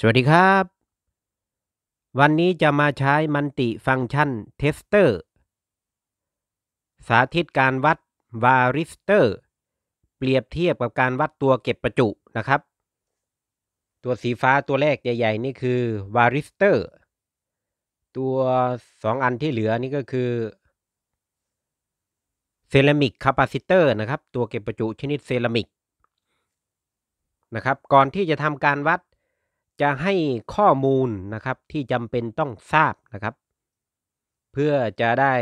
สวัสดีครับ วันนี้จะมาใช้มันติฟังก์ชันเทสเตอร์ สาธิตการวัดวาริสเตอร์เปรียบเทียบกับการวัดตัวเก็บประจุนะครับ ตัวสีฟ้าตัวแรกใหญ่ๆนี่คือวาริสเตอร์ตัวสองอันที่เหลือนี่ก็คือเซรามิกคาปาซิเตอร์นะครับตัวเก็บประจุชนิดเซรามิกนะครับก่อนที่จะทำการวัดจะให้ข้อมูลนะครับที่จำเป็นต้องทราบนะครับ เพื่อจะได้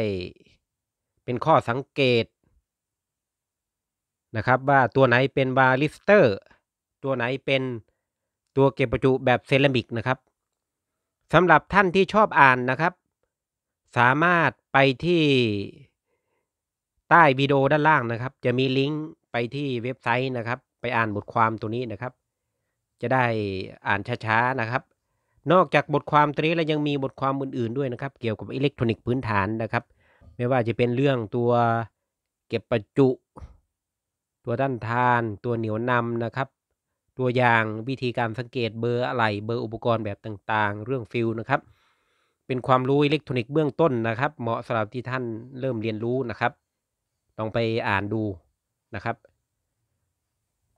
เป็นข้อสังเกต นะครับ ว่าตัวไหนเป็นบาริสเตอร์ตัวไหนเป็นตัวเก็บประจุแบบเซรามิกนะครับสำหรับท่านที่ชอบอ่านนะครับ สามารถไปที่ใต้วิดีโอด้านล่างนะครับ จะมีลิงก์ไปที่เว็บไซต์นะครับ ไปอ่านบทความตัวนี้นะครับจะได้อ่านช้าๆนะครับ นอกจากบทความตรีแล้วยังมีบทความอื่นๆด้วยนะครับ เกี่ยวกับอิเล็กทรอนิกส์พื้นฐานนะครับ ไม่ว่าจะเป็นเรื่องตัวเก็บประจุ ตัวด้านทาน ตัวเหนียวนำนะครับ ตัวอย่างวิธีการสังเกตเบอร์อะไรเบอร์อุปกรณ์แบบต่างๆ เรื่องฟิลนะครับ เป็นความรู้อิเล็กทรอนิกส์เบื้องต้นนะครับ เหมาะสำหรับที่ท่านเริ่มเรียนรู้นะครับลองไปอ่านดูนะครับ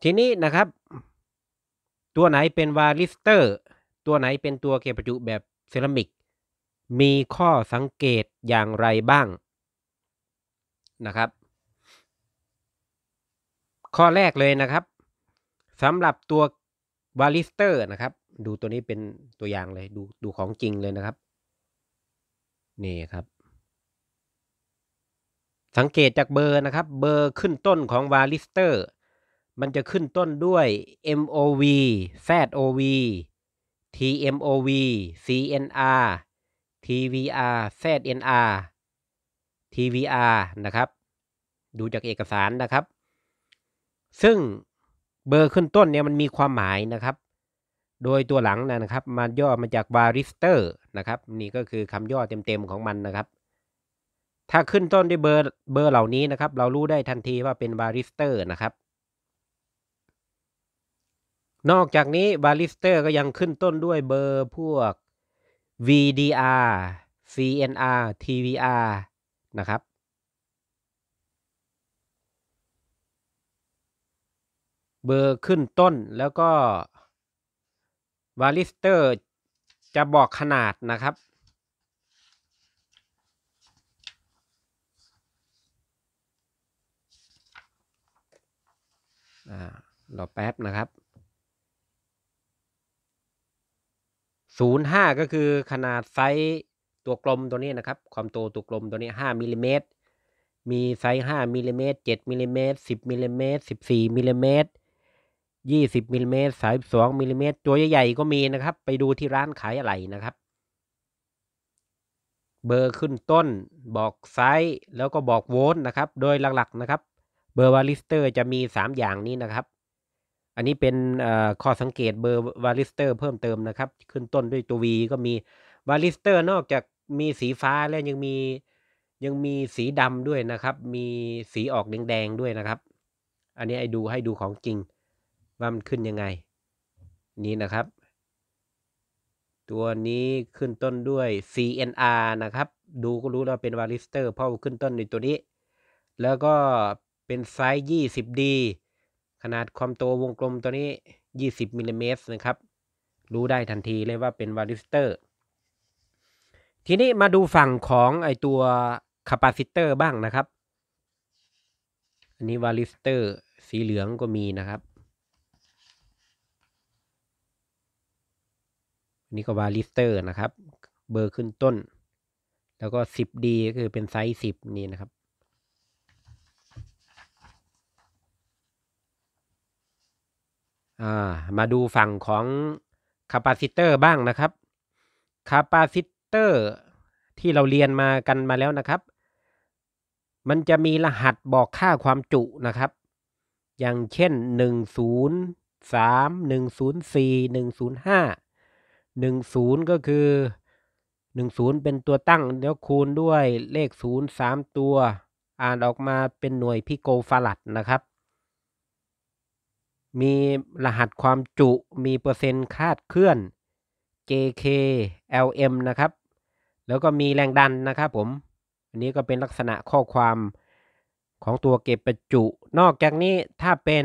ทีนี้นะครับตัวไหนเป็นวาลิสเตอร์ตัวไหนเป็นตัวเก็บประจุแบบ เซรามิก มีข้อสังเกตอย่างไรบ้างนะครับ ข้อแรกเลยนะครับสำหรับตัววาลิสเตอร์นะครับ ดูตัวนี้เป็นตัวอย่างเลยดูดูของจริงเลยนะครับ นี่ครับ สังเกตจากเบอร์นะครับ เบอร์ขึ้นต้นของวาลิสเตอร์มันจะขึ้นต้นด้วย MOV ZOV TMOV CNR TVR ZNR TVR นะครับ ดูจากเอกสารนะครับ ซึ่งเบอร์ขึ้นต้นเนี่ยมันมีความหมายนะครับ โดยตัวหลังนะครับมันย่อมาจากบาริสเตอร์นะครับนี่ก็คือคำย่อเต็มๆของมันนะครับ ถ้าขึ้นต้นด้วยเบอร์เบอร์เหล่านี้นะครับ เรารู้ได้ทันทีว่าเป็นบาริสเตอร์นะครับนอกจากนี้บาริสเตอร์ก็ยังขึ้นต้นด้วยเบอร์พวก VDR CNR TVR นะครับ เบอร์ขึ้นต้นแล้วก็บาริสเตอร์จะบอกขนาดนะครับอ่ารอแป๊บนะครับศูนย์ห้าก็คือขนาดไซส์ตัวกลมตัวนี้นะครับ ความโตตัวกลมตัวนี้ห้ามิลิเมตรมีไซส์ห้ามิลิเมตรเจ็ดมิลิเมตรสิบมิลิเมตรสิบสี่มิลิเมตรยี่สิบมิลิเมตรสายสองมิลิเมตรตัวใหญ่ๆก็มีนะครับ ไปดูที่ร้านขายอะไรนะครับ เบอร์ขึ้นต้นบอกไซส์แล้วก็บอกโวลต์นะครับ โดยหลักๆนะครับ เบอร์วาลิสเตอร์จะมี 3 อย่างนี้นะครับอันนี้เป็นข้อสังเกตเบอร์วาลิสเตอร์เพิ่มเติมนะครับ ขึ้นต้นด้วยตัว V ก็มีวาลิสเตอร์นอกจากมีสีฟ้าแล้วยังมียังมีสีดำด้วยนะครับ มีสีออกแดงๆด้วยนะครับ อันนี้ให้ดูให้ดูของจริงว่ามันขึ้นยังไงนี้นะครับ ตัวนี้ขึ้นต้นด้วย CNR นะครับ ดูก็รู้แล้วเป็นวาลิสเตอร์เพราะขึ้นต้นในตัวนี้ แล้วก็เป็นไซส์ 20D ขนาดความโตวงกลมตัวนี้ 20มิลลิเมตรนะครับ รู้ได้ทันทีเลยว่าเป็นวาลิสเตอร์ทีนี้มาดูฝั่งของไอตัวคาปาซิเตอร์บ้างนะครับ อันนี้วาลิสเตอร์สีเหลืองก็มีนะครับ อันนี้ก็วาลิสเตอร์นะครับ เบอร์ขึ้นต้น แล้วก็ 10D ก็คือเป็นไซส์10 นี่นะครับมาดูฝั่งของคาปาซิเตอร์บ้างนะครับ คาปาซิเตอร์ที่เราเรียนมากันมาแล้วนะครับ มันจะมีรหัสบอกค่าความจุนะครับ อย่างเช่น 1 0 3 1 0 4 1 0 5 1 0 ก็คือ 1 0 เป็นตัวตั้งแล้วคูณด้วยเลข 0 3 ตัว อ่านออกมาเป็นหน่วยพิโกฟารัดนะครับมีรหัสความจุมีเปอร์เซ็นต์คาดเคลื่อน JK LM นะครับ แล้วก็มีแรงดันนะครับผม อันนี้ก็เป็นลักษณะข้อความของตัวเก็บประจุ นอกจากนี้ถ้าเป็น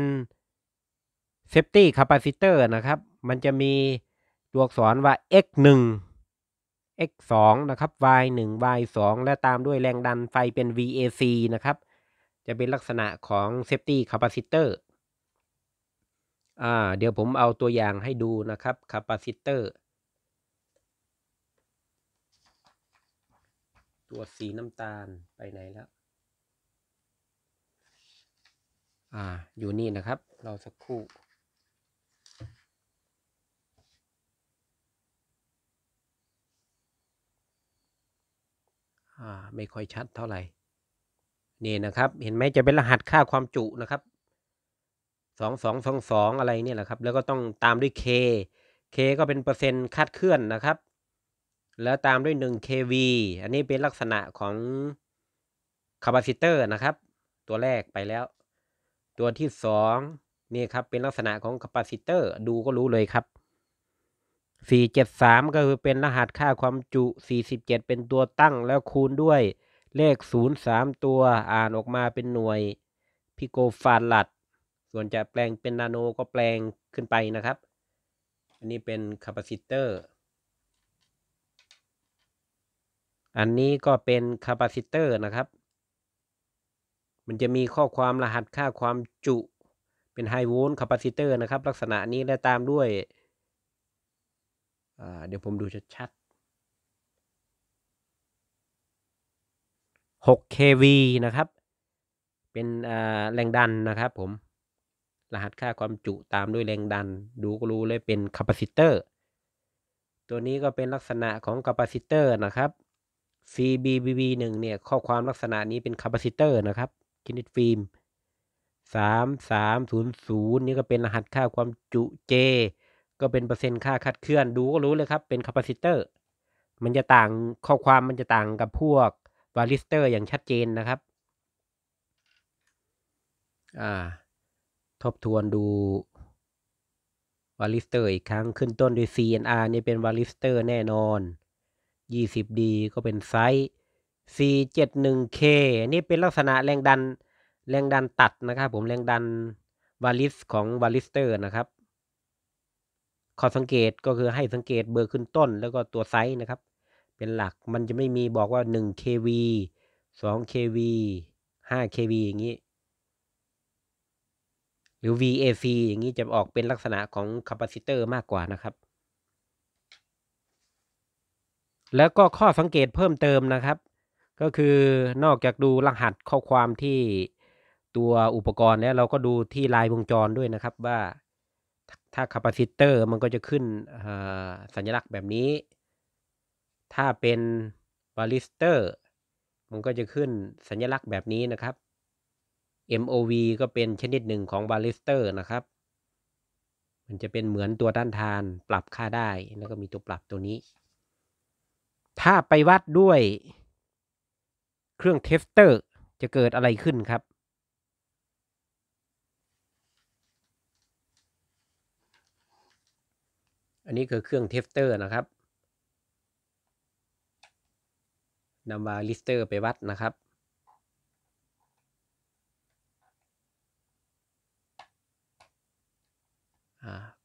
Safety Capacitor นะครับ มันจะมีตัวอักษรว่า X1 X2 นะครับ Y1 Y2 และตามด้วยแรงดันไฟเป็น VAC นะครับจะเป็นลักษณะของ Safety Capacitor อ่า เดี๋ยวผมเอาตัวอย่างให้ดูนะครับคาปาซิเตอร์ตัวสีน้ำตาลไปไหนแล้ว อ่า อยู่นี่นะครับรอสักครู่ไม่ค่อยชัดเท่าไหร่ นี่นะครับ เห็นไหมจะเป็นรหัสค่าความจุนะครับสองสองสองสองอะไรเนี่ยแหละครับ แล้วก็ต้องตามด้วย K K ก็เป็นเปอร์เซ็นต์คาดเคลื่อนนะครับ แล้วตามด้วย 1kV อันนี้เป็นลักษณะของคาปาซิเตอร์นะครับ ตัวแรกไปแล้ว ตัวที่สองนี่ครับเป็นลักษณะของคาปาซิเตอร์ ดูก็รู้เลยครับ 473 ก็คือเป็นรหัสค่าความจุ 47 เป็นตัวตั้งแล้วคูณด้วยเลข 0 3 ตัวอ่านออกมาเป็นหน่วยพิโกฟารัด่วนจะแปลงเป็นนาโนก็แปลงขึ้นไปนะครับ อันนี้เป็นคาปาซิเตอร์ อันนี้ก็เป็นคาปาซิเตอร์นะครับ มันจะมีข้อความรหัสค่าความจุเป็นไฮโวลต์คาปาซิเตอร์นะครับ ลักษณะนี้และตามด้วยเดี๋ยวผมดูชัดด6 kV นะครับ เป็นแรงดันนะครับผมรหัสค่าความจุตามด้วยแรงดันดูก็รู้เลยเป็นคาปาซิเตอร์ตัวนี้ก็เป็นลักษณะของคาปาซิเตอร์นะครับ CBBB1 เนี่ยข้อความลักษณะนี้เป็นคาปาซิเตอร์นะครับชนิตฟิล์ม3300นี่ก็เป็นรหัสค่าความจุ J ก็เป็นเปอร์เซ็นต์ค่าคัดเคลื่อนดูก็รู้เลยครับเป็นคาปาซิเตอร์มันจะต่างข้อความมันจะต่างกับพวกวาลิสเตอร์อย่างชัดเจนนะครับอ่าทบทวนดูวาลิสเตอร์อีกครั้งขึ้นต้นด้วย CNR นี่ เป็นวาลิสเตอร์แน่นอน 20D ก็เป็นไซส์ C71K นี่เป็นลักษณะแรงดันแรงดันตัดนะครับผมแรงดันวาลิสของวาลิสเตอร์นะครับ ขอสังเกตก็คือให้สังเกตเบอร์ขึ้นต้นแล้วก็ตัวไซส์นะครับ เป็นหลักมันจะไม่มีบอกว่า 1kV 2kV 5kV อย่างนี้รือ VAC อย่างนี้จะออกเป็นลักษณะของคาปาซิเตอร์มากกว่านะครับ แล้วก็ข้อสังเกตเพิ่มเติมนะครับ ก็คือนอกจากดูรหัสข้อความที่ตัวอุปกรณ์แล้วเราก็ดูที่ลายวงจรด้วยนะครับว่าถ้าคาปาซิเตอร์มันก็จะขึ้นสัญลักษณ์แบบนี้ ถ้าเป็นบาริสเตอร์มันก็จะขึ้นสัญลักษณ์แบบนี้นะครับ MOV ก็เป็นชนิดหนึ่งของบาลิสเตอร์นะครับ มันจะเป็นเหมือนตัวด้านทานปรับค่าได้ แล้วก็มีตัวปรับตัวนี้ ถ้าไปวัดด้วยเครื่องเทสเตอร์จะเกิดอะไรขึ้นครับ อันนี้คือเครื่องเทสเตอร์นะครับ นำบาลิสเตอร์ไปวัดนะครับ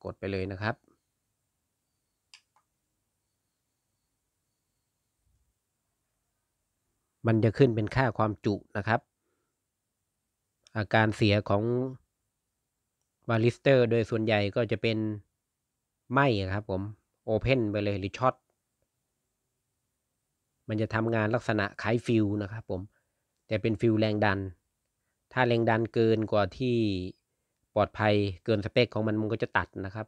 กดไปเลยนะครับ มันจะขึ้นเป็นค่าความจุนะครับ อาการเสียของวาลิสเตอร์โดยส่วนใหญ่ก็จะเป็นไหมครับผม โอเพนไปเลยหรือช็อตมันจะทำงานลักษณะคล้ายฟิวนะครับผมแต่เป็นฟิวแรงดัน ถ้าแรงดันเกินกว่าที่ปลอดภัยเกินสเปคของมันมันก็จะตัดนะครับ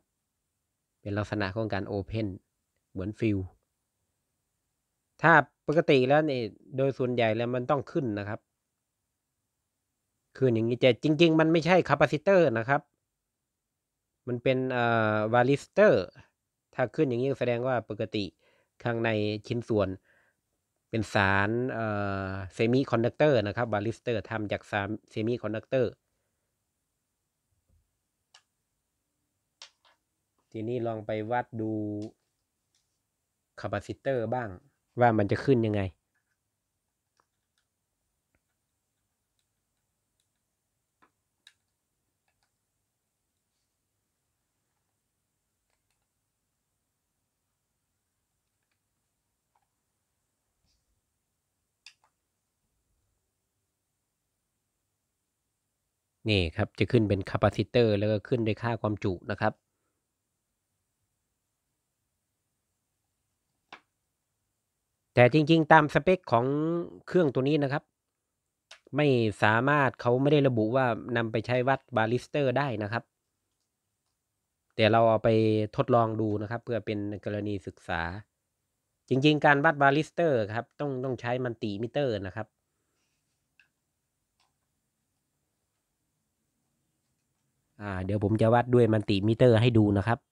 เป็นลักษณะของการโอเพนเหมือนฟิลถ้าปกติแล้วนี่โดยส่วนใหญ่แล้วมันต้องขึ้นนะครับ ขึ้นอย่างนี้แต่จริงๆมันไม่ใช่คาปาซิเตอร์นะครับ มันเป็นอ่าวาลิสเตอร์ถ้าขึ้นอย่างนี้แสดงว่าปกติ ข้างในชิ้นส่วน เป็นสารเซมิคอนดักเตอร์นะครับวาลิสเตอร์ทำจากสารเซมิคอนดักเตอร์ทีนี้ลองไปวัดดูคาปาซิเตอร์บ้างว่ามันจะขึ้นยังไง นี่ครับจะขึ้นเป็นคาปาซิเตอร์แล้วก็ขึ้นด้วยค่าความจุนะครับแต่จริงๆ ตามสเปคของเครื่องตัวนี้นะครับ ไม่สามารถเขาไม่ได้ระบุว่านำไปใช้วัดบาริสเตอร์ได้นะครับแต่เราเอาไปทดลองดูนะครับ เพื่อเป็นกรณีศึกษา จริงๆ การวัดบาริสเตอร์ครับ ต้องต้องใช้มันติมิเตอร์นะครับ่าเดี๋ยวผมจะวัดด้วยมันติมิเตอร์ให้ดูนะครับ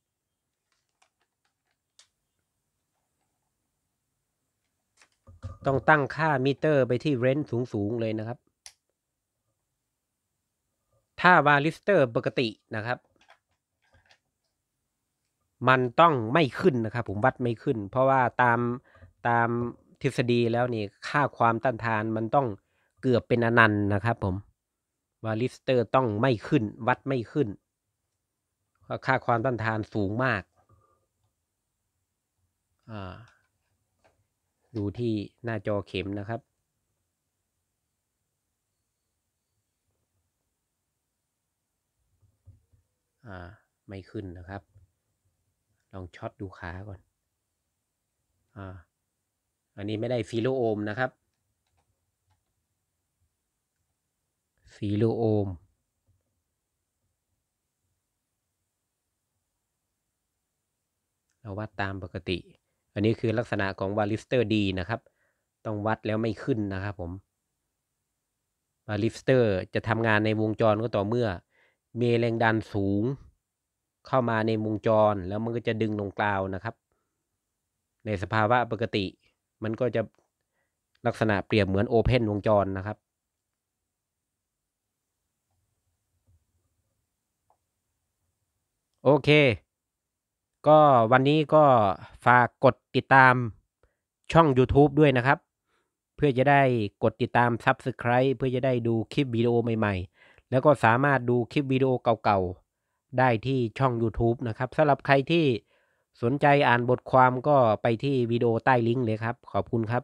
ต้องตั้งค่ามิเตอร์ไปที่เรนสูงๆเลยนะครับ ถ้าวาลิสเตอร์ปกตินะครับ มันต้องไม่ขึ้นนะครับ ผมวัดไม่ขึ้น เพราะว่าตามตามทฤษฎีแล้วนี่ค่าความต้านทานมันต้องเกือบเป็นอนันต์นะครับ ผมวาลิสเตอร์ต้องไม่ขึ้น วัดไม่ขึ้นค่าความต้านทานสูงมากอ่าดูที่หน้าจอเข็มนะครับ อ่า ไม่ขึ้นนะครับ ลองช็อตดูขาก่อน อ่า อันนี้ไม่ได้ฟิโลโอมนะครับฟิโลโอม เราวัดตามปกติอันนี้คือลักษณะของวาลิสเตอร์ดีนะครับ ต้องวัดแล้วไม่ขึ้นนะครับผม วาลิสเตอร์จะทำงานในวงจรก็ต่อเมื่อมีแรงดันสูง เข้ามาในวงจรแล้วมันก็จะดึงลงกลาวนะครับ ในสภาวะปกติ มันก็จะลักษณะเปรียบเหมือนโอเพนวงจรนะครับ โอเคก็วันนี้ก็ฝากกดติดตามช่อง YouTube ด้วยนะครับ เพื่อจะได้กดติดตาม Subscribe เพื่อจะได้ดูคลิปวิดีโอใหม่ๆ แล้วก็สามารถดูคลิปวิดีโอเก่าๆ ได้ที่ช่อง YouTube นะครับสำหรับใครที่สนใจอ่านบทความก็ไปที่วิดีโอใต้ลิงก์เลยครับ ขอบคุณครับ